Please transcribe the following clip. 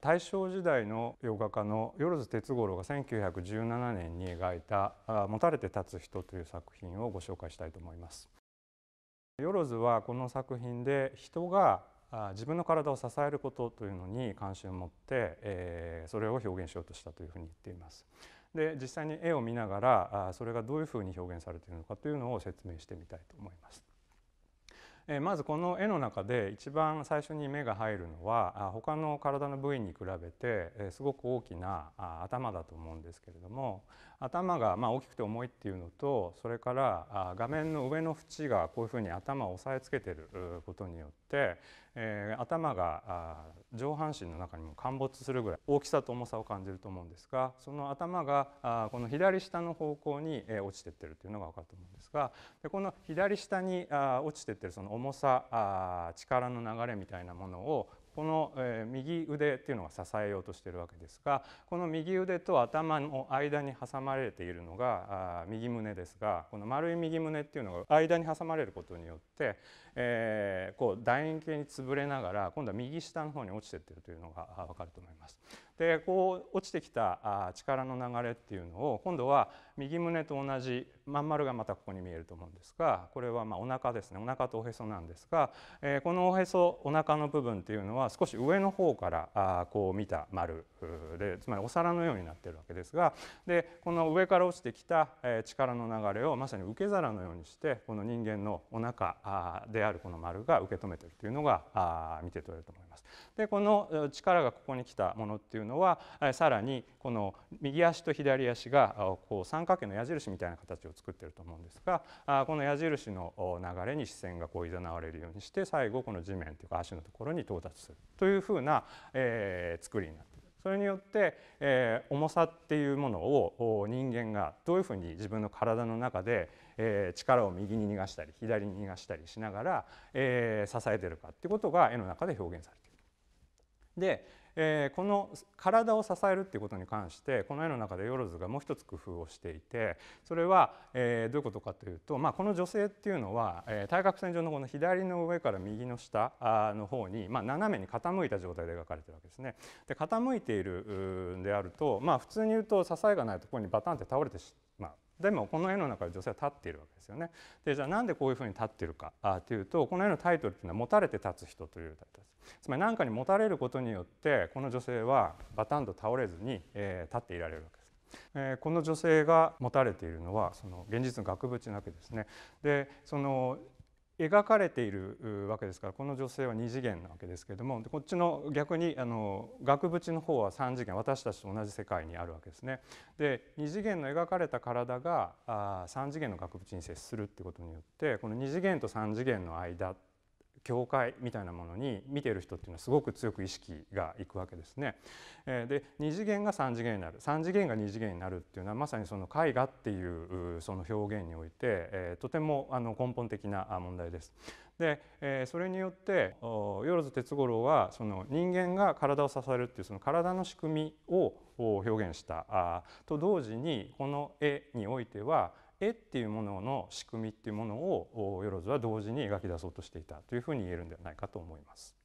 大正時代の洋画家の萬鉄五郎が1917年に描いた「持たれて立つ人」という作品をご紹介したいと思います。萬はこの作品で人が自分の体を支えることというのに関心を持って、えそれを表現しようとしたというふうに言っています。で実際に絵を見ながらそれがどういうふうに表現されているのかというのを説明してみたいと思います。まずこの絵の中で一番最初に目が入るのは他の体の部位に比べてすごく大きな頭だと思うんですけれども頭がま大きくて重いっていうのとそれから画面の上の縁がこういうふうに頭を押さえつけてることによって、えー、頭が上半身の中にも陥没するぐらい大きさと重さを感じると思うんですがその頭がこの左下の方向に落ちてってるっていうのが分かると思うんですがでこの左下に落ちてってるその重さ力の流れみたいなものをこの、え右腕っていうのが支えようとしてるわけですがこの右腕と頭の間に挟まれているのが右胸ですがこの丸い右胸っていうのが間に挟まれることによって、えこう楕円形に潰れながら今度は右下の方に落ちてってるというのが分かると思います。でこう落ちてきた力の流れっていうのを今度は右胸と同じまん丸がまたここに見えると思うんですがこれはまお腹ですねお腹とおへそなんですが、えこのおへそお腹の部分っていうのは少し上の方からあこう見た丸でつまりお皿のようになってるわけですがでこの上から落ちてきた、え力の流れをまさに受け皿のようにしてこの人間のお腹であるこの丸が受け止めてるっていうのが見て取れると思います。ます。でこの力がここに来たものっていうのはさらにこの右足と左足がこう三角形の矢印みたいな形を作ってると思うんですがこの矢印の流れに視線がこういざなわれるようにして最後この地面というか足のところに到達するというふうな、え作りになっています。それによって、えー、重さっていうものを人間がどういうふうに自分の体の中で、えー、力を右に逃がしたり左に逃がしたりしながら、えー、支えてるかっていうことが絵の中で表現されている。で、えー、この体を支えるっていうことに関してこの絵の中でヨロズがもう一つ工夫をしていてそれは、えー、どういうことかというと、まあ、この女性っていうのは、えー、対角線上のこの左の上から右の下の方に、まあ、斜めに傾いた状態で描かれてるわけですね。で傾いているんであると、まあ、普通に言うと支えがないところにバタンって倒れてでもこの絵の中で女性は立っているわけですよね。でじゃあなんでこういうふうに立っているかあというとこの絵のタイトルっていうのは「持たれて立つ人」というタイトルです。つまり何かに持たれることによってこの女性はバタンと倒れずに、えー、立っていられるわけです。えー、この女性が持たれているのはその現実の額縁なわけですね。でその描かれているわけですからこの女性は2次元なわけですけれどもこっちの逆にあの額縁の方は3次元私たちと同じ世界にあるわけですね。で2次元の描かれた体があ3次元の額縁に接するってことによってこの2次元と3次元の間教会みたいなものに見ている人っていうのはすごく強く意識がいくわけですね。で2次元が3次元になる3次元が2次元になるっていうのはまさにその絵画っていうその表現においてとてもあの根本的な問題です。でそれによって萬哲五郎はその人間が体を支えるっていうその体の仕組みを表現したと同時にこの絵においては絵っていうものの仕組みっていうものを万は同時に描き出そうとしていたというふうに言えるんではないかと思います。